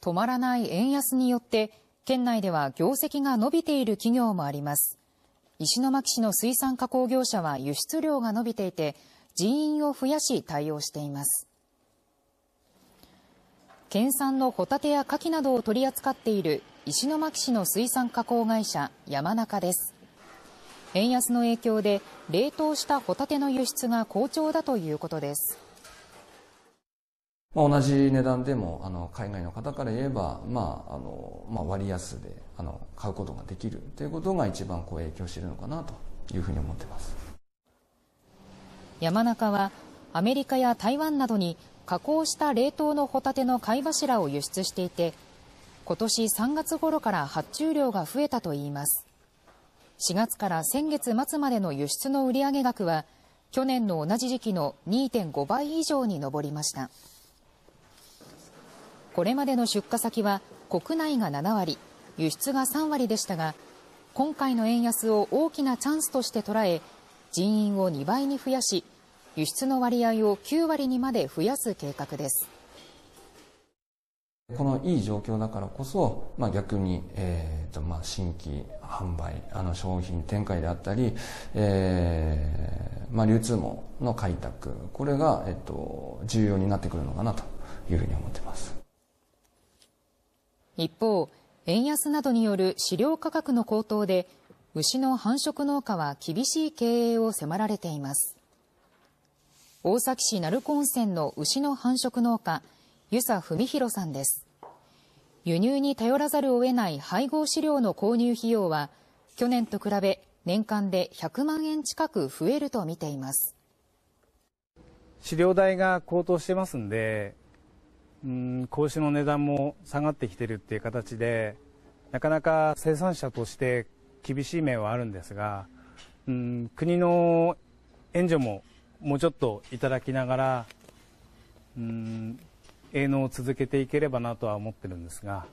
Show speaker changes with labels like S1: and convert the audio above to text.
S1: 止まらない円安によって、県内では業績が伸びている企業もあります。石巻市の水産加工業者は輸出量が伸びていて、人員を増やし対応しています。県産のホタテやカキなどを取り扱っている石巻市の水産加工会社山中です。円安の影響で冷凍したホタテの輸出が好調だということです。
S2: まあ、同じ値段でもあの海外の方から言えば、まああのまあ、割安であの買うことができるということが一番こう影響しているのかなというふうに思ってます
S1: 山中はアメリカや台湾などに加工した冷凍のホタテの貝柱を輸出していて今年3月頃から発注量が増えたといいます4月から先月末までの輸出の売上額は去年の同じ時期の2.5倍以上に上りました。これまでの出荷先は国内が7割、輸出が3割でしたが、今回の円安を大きなチャンスとして捉え、人員を2倍に増やし、輸出の割合を9割にまで増やす計画です。
S2: このいい状況だからこそ、まあ、逆に、えーとまあ、新規販売、あの商品展開であったり、えーまあ、流通網の開拓、これが、えっと重要になってくるのかなというふうに思ってます。
S1: 一方、円安などによる飼料価格の高騰で、牛の繁殖農家は厳しい経営を迫られています。大崎市鳴子温泉の牛の繁殖農家、湯佐文弘さんです。輸入に頼らざるを得ない配合飼料の購入費用は、去年と比べ年間で100万円近く増えると見ています。
S3: 飼料代が高騰してますんで、うん、子牛の値段も下がってきてるっていう形で、なかなか生産者として厳しい面はあるんですが、うん、国の援助ももうちょっといただきながら、うん、営農を続けていければなとは思ってるんですが。